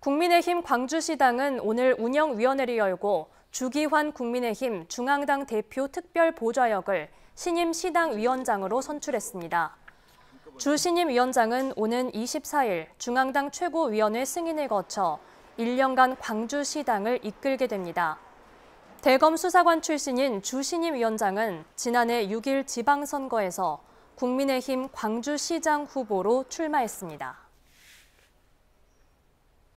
국민의힘 광주시당은 오늘 운영위원회를 열고 주기환 국민의힘 중앙당 대표 특별보좌역을 신임 시당위원장으로 선출했습니다. 주 신임 위원장은 오는 24일 중앙당 최고위원회 승인을 거쳐 1년간 광주시당을 이끌게 됩니다. 대검 수사관 출신인 주 신임 위원장은 지난해 6일 지방선거에서 국민의힘 광주시장 후보로 출마했습니다.